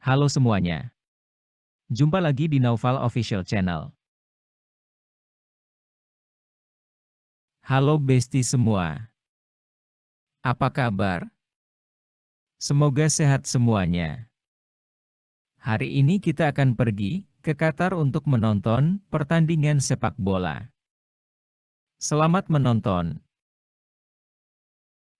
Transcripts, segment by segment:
Halo semuanya. Jumpa lagi di Naufal Official Channel. Halo besti semua. Apa kabar? Semoga sehat semuanya. Hari ini kita akan pergi ke Qatar untuk menonton pertandingan sepak bola. Selamat menonton.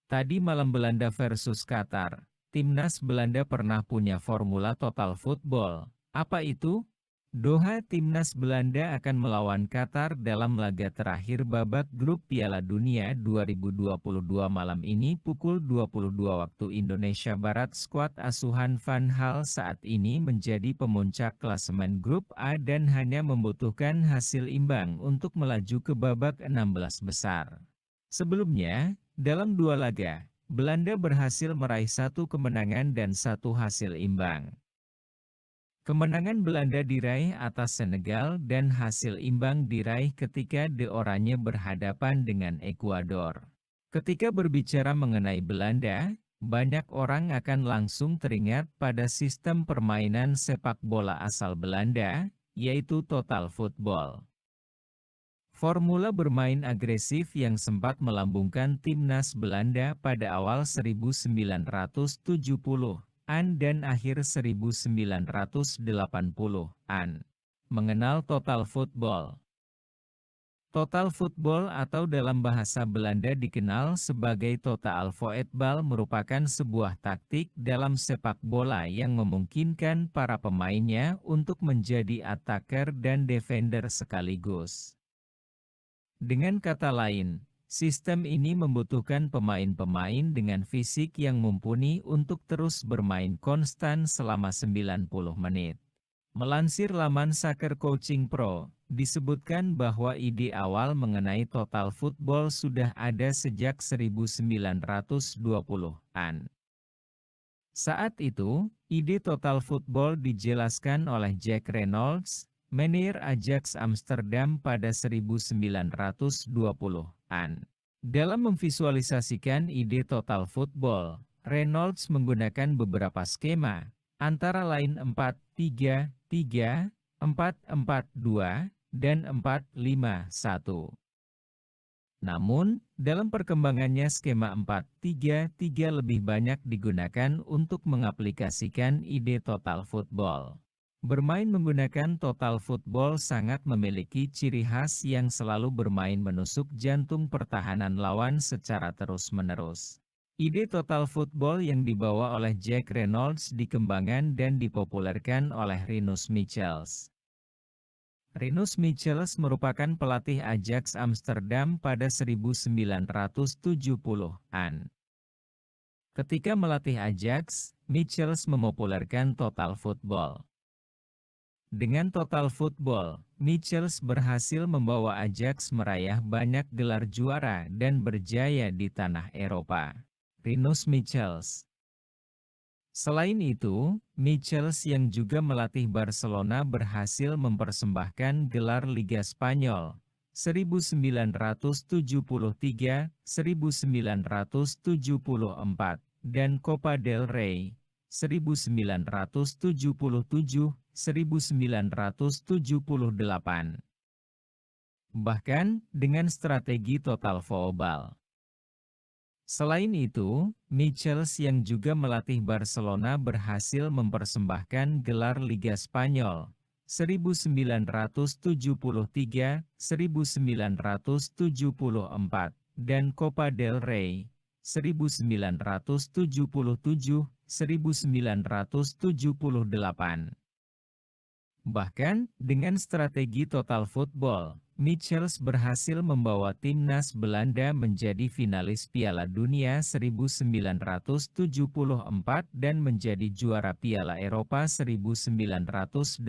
Tadi malam Belanda versus Qatar. Timnas Belanda pernah punya formula total football. Apa itu? Doha Timnas Belanda akan melawan Qatar dalam laga terakhir babak grup Piala Dunia 2022 malam ini pukul 22 waktu Indonesia Barat skuad asuhan Van Hal saat ini menjadi pemuncak klasemen grup A dan hanya membutuhkan hasil imbang untuk melaju ke babak 16 besar. Sebelumnya, dalam dua laga, Belanda berhasil meraih satu kemenangan dan satu hasil imbang. Kemenangan Belanda diraih atas Senegal dan hasil imbang diraih ketika De Oranye berhadapan dengan Ekuador. Ketika berbicara mengenai Belanda, banyak orang akan langsung teringat pada sistem permainan sepak bola asal Belanda, yaitu total football. Formula bermain agresif yang sempat melambungkan timnas Belanda pada awal 1970-an dan akhir 1980-an. Mengenal total football. Total football atau dalam bahasa Belanda dikenal sebagai total voetbal merupakan sebuah taktik dalam sepak bola yang memungkinkan para pemainnya untuk menjadi attacker dan defender sekaligus. Dengan kata lain, sistem ini membutuhkan pemain-pemain dengan fisik yang mumpuni untuk terus bermain konstan selama 90 menit. Melansir laman Soccer Coaching Pro, disebutkan bahwa ide awal mengenai total football sudah ada sejak 1920-an. Saat itu, ide total football dijelaskan oleh Jack Reynolds, menir Ajax Amsterdam pada 1920-an. Dalam memvisualisasikan ide total football, Reynolds menggunakan beberapa skema, antara lain 4-3-3, 4-4-2, dan 4-5-1. Namun, dalam perkembangannya skema 4-3-3 lebih banyak digunakan untuk mengaplikasikan ide total football. Bermain menggunakan total football sangat memiliki ciri khas yang selalu bermain menusuk jantung pertahanan lawan secara terus-menerus. Ide total football yang dibawa oleh Jack Reynolds dikembangkan dan dipopulerkan oleh Rinus Michels. Rinus Michels merupakan pelatih Ajax Amsterdam pada 1970-an. Ketika melatih Ajax, Michels memopulerkan total football. Dengan total football, Michels berhasil membawa Ajax merayah banyak gelar juara dan berjaya di tanah Eropa. Rinus Michels Selain itu, Michels yang juga melatih Barcelona berhasil mempersembahkan gelar Liga Spanyol 1973, 1974, dan Copa del Rey 1977, 1978. Bahkan, dengan strategi total football. Selain itu, Michels yang juga melatih Barcelona berhasil mempersembahkan gelar Liga Spanyol 1973, 1974, dan Copa del Rey 1977, 1978. Bahkan, dengan strategi total football, Michels berhasil membawa timnas Belanda menjadi finalis Piala Dunia 1974 dan menjadi juara Piala Eropa 1988.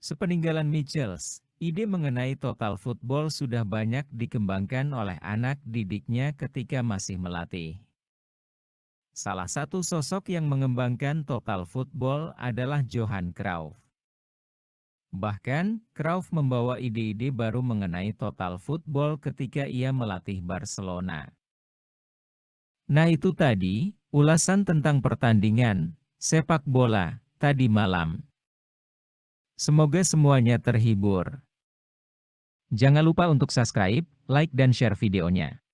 Sepeninggalan Michels, ide mengenai total football sudah banyak dikembangkan oleh anak didiknya ketika masih melatih. Salah satu sosok yang mengembangkan total football adalah Johan Cruyff. Bahkan, Cruyff membawa ide-ide baru mengenai total football ketika ia melatih Barcelona. Nah itu tadi, ulasan tentang pertandingan, sepak bola, tadi malam. Semoga semuanya terhibur. Jangan lupa untuk subscribe, like dan share videonya.